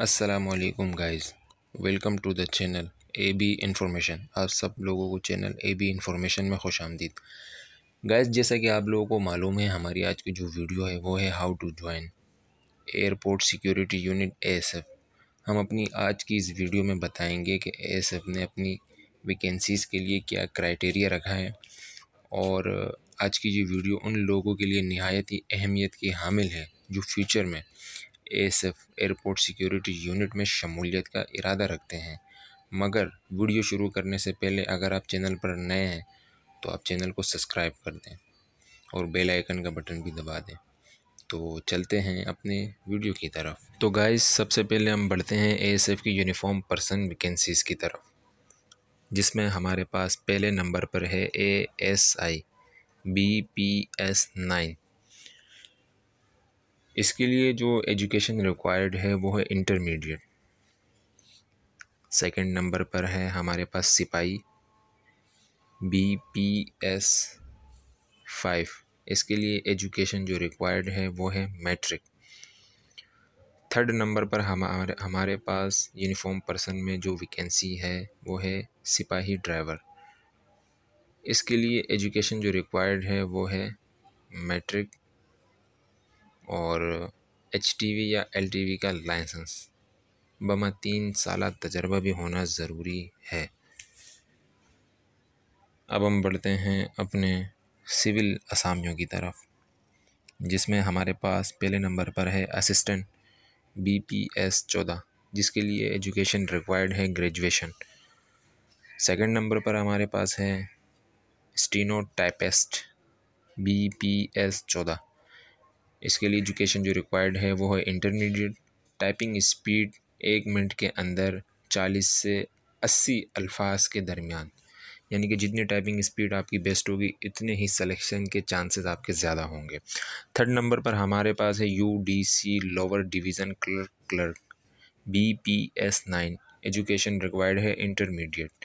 असलकुम guys welcome to the channel A B information आप सब लोगों को चैनल ए बी इन्फॉर्मेशन में खुश आमदीद गाइज़ जैसा कि आप लोगों को मालूम है हमारी आज की जो वीडियो है वो है how to join airport security unit ASF हम अपनी आज की इस वीडियो में बताएंगे कि एएसएफ ने अपनी वैकेंसीज़ के लिए क्या क्राइटेरिया रखा है और आज की ये वीडियो उन लोगों के लिए नहायत ही अहमियत की हामिल है जो फ्यूचर में S F airport security unit में शमूलियत का इरादा रखते हैं मगर वीडियो शुरू करने से पहले अगर आप चैनल पर नए हैं तो आप चैनल को सब्सक्राइब कर दें और बेल आइकन का बटन भी दबा दें तो चलते हैं अपने वीडियो की तरफ तो गाइस सबसे पहले हम बढ़ते हैं एएसएफ की यूनिफॉर्म पर्सन वैकेंसीज़ की तरफ जिसमें हमारे पास पहले नंबर पर है A S I B P S nine इसके लिए जो एजुकेशन रिक्वायर्ड है वो है इंटरमीडिएट सेकंड नंबर पर है हमारे पास सिपाही बी पी एस फाइव इसके लिए एजुकेशन जो रिक्वायर्ड है वो है मैट्रिक थर्ड नंबर पर हमारे हमारे पास यूनिफॉर्म पर्सन में जो वैकेंसी है वो है सिपाही ड्राइवर इसके लिए एजुकेशन जो रिक्वायर्ड है वो है मैट्रिक और एच या एल का लाइसेंस बमा तीन साल तजर्बा भी होना ज़रूरी है अब हम बढ़ते हैं अपने सिविल असामियों की तरफ जिसमें हमारे पास पहले नंबर पर है असिस्टेंट बी पी एस चौदह जिसके लिए एजुकेशन रिक्वायर्ड है ग्रेजुएशन सेकंड नंबर पर हमारे पास है steno typist B P S चौदह इसके लिए एजुकेशन जो रिक्वायर्ड है वो है इंटरमीडिएट टाइपिंग स्पीड एक मिनट के अंदर चालीस से अस्सी अल्फाज के दरमियान यानी कि जितनी टाइपिंग स्पीड आपकी बेस्ट होगी इतने ही सिलेक्शन के चांसेस आपके ज़्यादा होंगे थर्ड नंबर पर हमारे पास है U D C lower division clerk clerk B P S nine education required है इंटरमीडिएट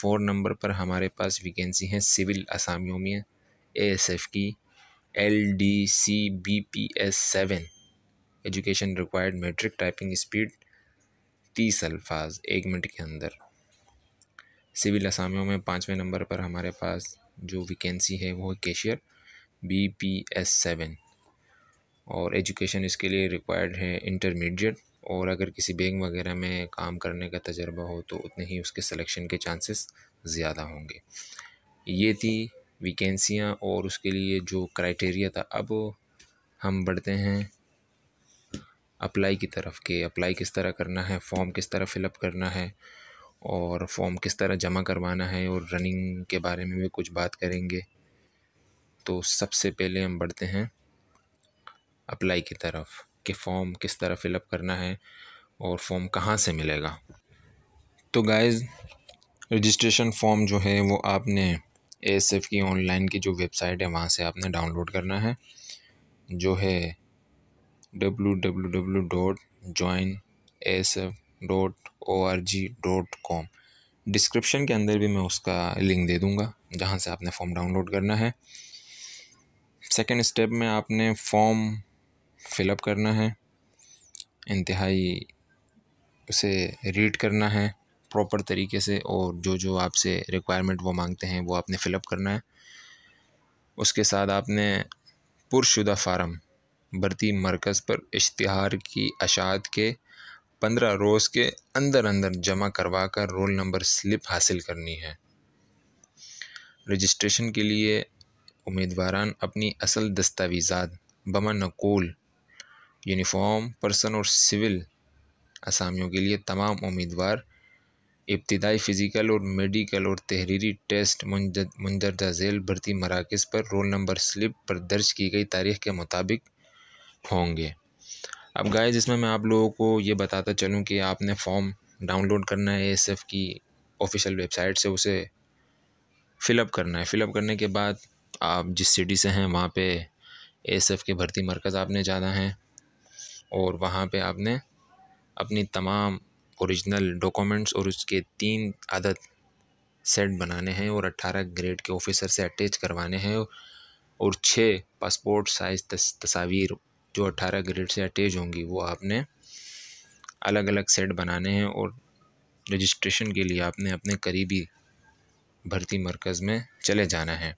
फोर नंबर पर हमारे पास वैकेंसी है सिविल असामियों में ए एस एफ की L D C B P S seven education required matric typing speed तीस अल्फाज एक मिनट के अंदर सिविल असामियों में पाँचवें नंबर पर हमारे पास जो वैकेंसी है वो है cashier B P S seven और एजुकेशन इसके लिए रिक्वायर्ड है इंटरमीडिएट और अगर किसी बैंक वगैरह में काम करने का तजर्बा हो तो उतने ही उसके सिलेक्शन के चांसेस ज़्यादा होंगे ये थी वैकेंसियाँ और उसके लिए जो क्राइटेरिया था अब हम बढ़ते हैं अप्लाई की तरफ के अप्लाई किस तरह करना है फॉर्म किस तरह फ़िलअप करना है और फॉर्म किस तरह जमा करवाना है और रनिंग के बारे में भी कुछ बात करेंगे तो सबसे पहले हम बढ़ते हैं अप्लाई की तरफ कि फॉर्म किस तरह फ़िलअप करना है और फॉर्म कहाँ से मिलेगा तो गाइज़ रजिस्ट्रेशन फॉर्म जो है वो आपने एस एफ की ऑनलाइन की जो वेबसाइट है वहाँ से आपने डाउनलोड करना है जो है W W W dot join S F dot O R G dot com description के अंदर भी मैं उसका लिंक दे दूँगा जहाँ से आपने फॉर्म डाउनलोड करना है सेकेंड स्टेप में आपने फॉर्म फिलअप करना है इंतहाई उसे रीड करना है प्रॉपर तरीके से और जो जो आपसे रिक्वायरमेंट वो मांगते हैं वो आपने फ़िलअप करना है उसके साथ आपने पुरशुदा फार्म भर्ती मरकज़ पर इश्तहार की अशात के पंद्रह रोज़ के अंदर अंदर जमा करवा कर रोल नंबर स्लिप हासिल करनी है रजिस्ट्रेशन के लिए उम्मीदवारान अपनी असल दस्तावेज़ा बमा नकूल यूनिफॉर्म पर्सन और सिविल असामियों के लिए तमाम उम्मीदवार इब्तदाई फ़िज़िकल और मेडिकल और तहरीरी टेस्ट मंदरदा झेल भर्ती मराकज़ पर रोल नंबर स्लिप पर दर्ज की गई तारीख़ के मुताबिक होंगे अब गाय जिसमें मैं आप लोगों को ये बताता चलूँ कि आपने फॉर्म डाउनलोड करना है एस एफ़ की ऑफिशियल वेबसाइट से उसे फ़िलअप करना है फ़िलअप करने के बाद आप जिस सिटी से हैं वहाँ पे एस एफ़ के भर्ती मरकज़ आपने जाना है और वहाँ पे आपने अपनी तमाम ओरिजिनल डॉक्यूमेंट्स और उसके तीन आदत सेट बनाने हैं और अट्ठारह ग्रेड के ऑफिसर से अटैच करवाने हैं और छः पासपोर्ट साइज़ तस, तस्वीर जो अट्ठारह ग्रेड से अटैच होंगी वो आपने अलग अलग सेट बनाने हैं और रजिस्ट्रेशन के लिए आपने अपने करीबी भर्ती मरकज़ में चले जाना है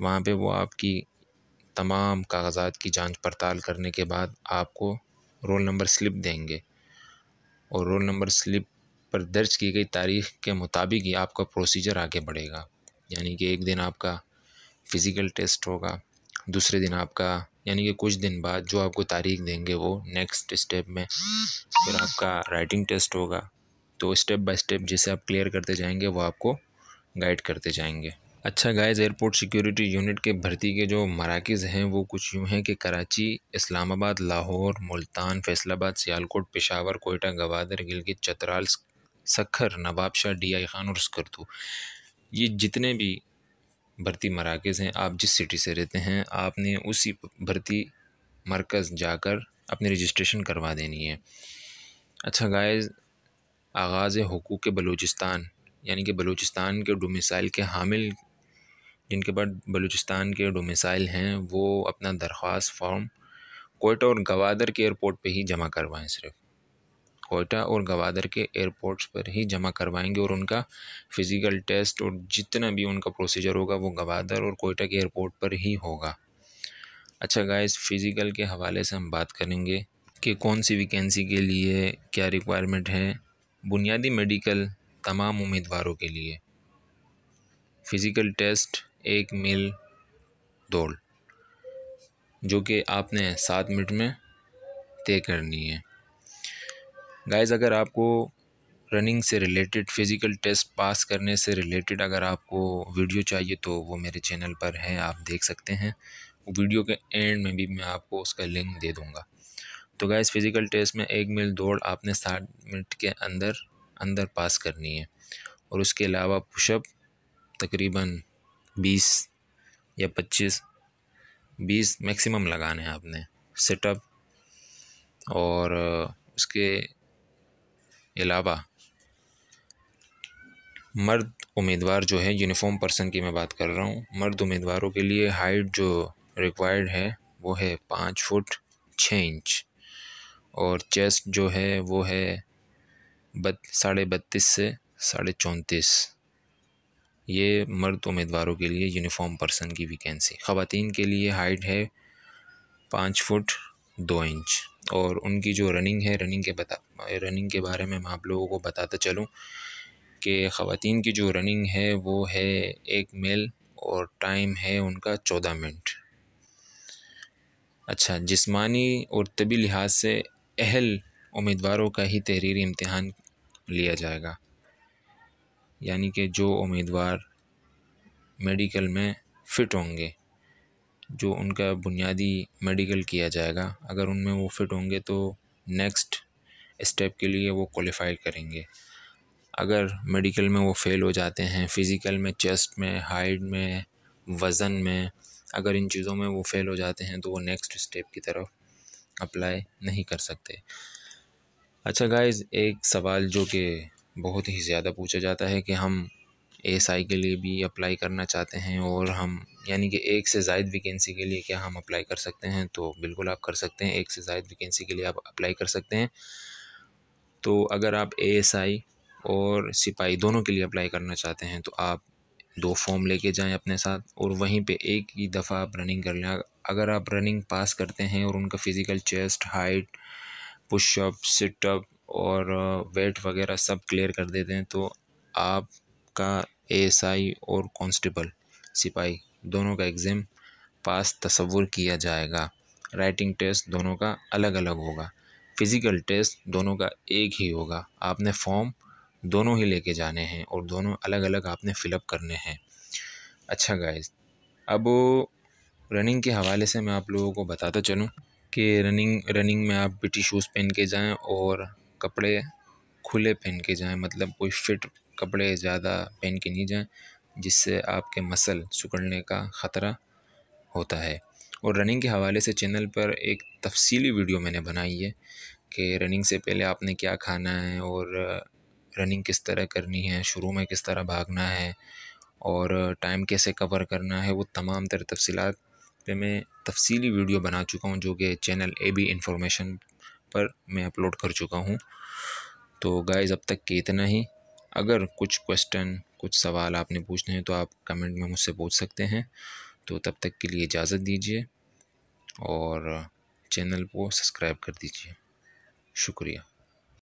वहाँ पे वो आपकी तमाम कागजात की जांच पड़ताल करने के बाद आपको रोल नंबर स्लिप देंगे और रोल नंबर स्लिप पर दर्ज की गई तारीख के मुताबिक ही आपका प्रोसीजर आगे बढ़ेगा यानी कि एक दिन आपका फ़िज़िकल टेस्ट होगा दूसरे दिन आपका यानी कि कुछ दिन बाद जो आपको तारीख देंगे वो नेक्स्ट स्टेप में फिर आपका राइटिंग टेस्ट होगा तो स्टेप बाय स्टेप जैसे आप क्लियर करते जाएंगे वो आपको गाइड करते जाएंगे अच्छा गाइस एयरपोर्ट सिक्योरिटी यूनिट के भर्ती के जो मराकज़ हैं वो कुछ यूँ हैं कि कराची इस्लामाबाद लाहौर मुल्तान फैसलाबाद सियालकोट पेशावर कोयटा गवादर गिलगित चतराल सखर नवाबशाह डी आई खान और स्कर्दू ये जितने भी भर्ती मराकज़ हैं आप जिस सिटी से रहते हैं आपने उसी भर्ती मरकज़ जाकर अपनी रजिस्ट्रेशन करवा देनी है अच्छा गाइस आगाज़ हकूक़ बलूचिस्तान यानी कि बलूचिस्तान के डोमिसाइल के हामिल जिनके बाद बलूचिस्तान के डोमिसाइल हैं वो अपना दरख्वास्त फ़ॉर्म कोयटा और गवादर के एयरपोर्ट पे ही जमा करवाएं सिर्फ कोयटा और गवादर के एयरपोर्ट्स पर ही जमा करवाएंगे और उनका फ़िज़िकल टेस्ट और जितना भी उनका प्रोसीजर होगा वो गवादर और कोयटा के एयरपोर्ट पर ही होगा अच्छा गाइस फ़िज़िकल के हवाले से हम बात करेंगे कि कौन सी वैकेंसी के लिए क्या रिक्वायरमेंट है बुनियादी मेडिकल तमाम उम्मीदवारों के लिए फ़िज़िकल टेस्ट एक मील दौड़ जो कि आपने सात मिनट में तय करनी है गाइस अगर आपको रनिंग से रिलेटेड फ़िज़िकल टेस्ट पास करने से रिलेटेड अगर आपको वीडियो चाहिए तो वो मेरे चैनल पर है आप देख सकते हैं वीडियो के एंड में भी मैं आपको उसका लिंक दे दूँगा तो गैस फ़िज़िकल टेस्ट में एक मील दौड़ आपने साठ मिनट के अंदर अंदर पास करनी है और उसके अलावा पुशअप तकरीबन बीस या पच्चीस बीस मैक्सिमम लगाने हैं आपने सेटअप और उसके अलावा मर्द उम्मीदवार जो है यूनिफॉर्म पर्सन की मैं बात कर रहा हूँ मर्द उम्मीदवारों के लिए हाइट जो रिक्वायर्ड है वो है पाँच फुट छः इंच और चेस्ट जो है वो है बत साढ़े बत्तीस से साढ़े चौंतीस ये मर्द उम्मीदवारों के लिए यूनिफॉर्म पर्सन की वैकेंसी ख़वान के लिए हाइट है पाँच फुट दो इंच और उनकी जो रनिंग है रनिंग के बता रनिंग के बारे में मैं आप लोगों को बताता चलूँ कि ख़वान की जो रनिंग है वो है एक मेल और टाइम है उनका चौदह मिनट अच्छा जिस्मानी और तबी लिहाज से अहल उम्मीदवारों का ही तहरीरी इम्तहान लिया जाएगा यानी कि जो उम्मीदवार मेडिकल में फ़िट होंगे जो उनका बुनियादी मेडिकल किया जाएगा अगर उनमें वो फ़िट होंगे तो नेक्स्ट स्टेप के लिए वो क्वालिफ़ाई करेंगे अगर मेडिकल में वो फ़ेल हो जाते हैं फ़िज़िकल में चेस्ट में हाइट में वज़न में अगर इन चीज़ों में वो फ़ेल हो जाते हैं तो वो नेक्स्ट स्टेप की तरफ अप्लाई नहीं कर सकते अच्छा गाइस एक सवाल जो कि बहुत ही ज़्यादा पूछा जाता है कि हम एस आई के लिए भी अप्लाई करना चाहते हैं और हम यानी कि एक से ज़ायद वैकेंसी के लिए क्या हम अप्लाई कर सकते हैं तो बिल्कुल आप कर सकते हैं एक से ज़ायद वैकेंसी के लिए आप अप्लाई कर सकते हैं तो अगर आप एस आई और सिपाही दोनों के लिए अप्लाई करना चाहते हैं तो आप दो फॉर्म लेके जाएं अपने साथ और वहीं पे एक ही दफ़ा आप रनिंग कर लें अगर आप रनिंग पास करते हैं और उनका physical chest height pushup situp और वेट वगैरह सब क्लियर कर देते हैं तो आपका एएसआई और कांस्टेबल सिपाही दोनों का एग्ज़ाम पास तस्वुर किया जाएगा राइटिंग टेस्ट दोनों का अलग अलग होगा फ़िज़िकल टेस्ट दोनों का एक ही होगा आपने फॉर्म दोनों ही लेके जाने हैं और दोनों अलग अलग आपने फ़िलअप करने हैं अच्छा गाइज अब रनिंग के हवाले से मैं आप लोगों को बताता चलूँ कि रनिंग रनिंग में आप बिटी शूज़ पहन के जाएं और कपड़े खुले पहन के जाएं मतलब कोई फिट कपड़े ज़्यादा पहन के नहीं जाएं जिससे आपके मसल सिकुड़ने का ख़तरा होता है और रनिंग के हवाले से चैनल पर एक तफसीली वीडियो मैंने बनाई है कि रनिंग से पहले आपने क्या खाना है और रनिंग किस तरह करनी है शुरू में किस तरह भागना है और टाइम कैसे कवर करना है वो तमाम तर तफसीत पे मैं तफसीली वीडियो बना चुका हूँ जो कि चैनल ए बी इंफॉर्मेशन पर मैं अपलोड कर चुका हूँ तो गाइज़ अब तक के इतना ही अगर कुछ क्वेश्चन कुछ सवाल आपने पूछने हैं तो आप कमेंट में मुझसे पूछ सकते हैं तो तब तक के लिए इजाज़त दीजिए और चैनल को सब्सक्राइब कर दीजिए शुक्रिया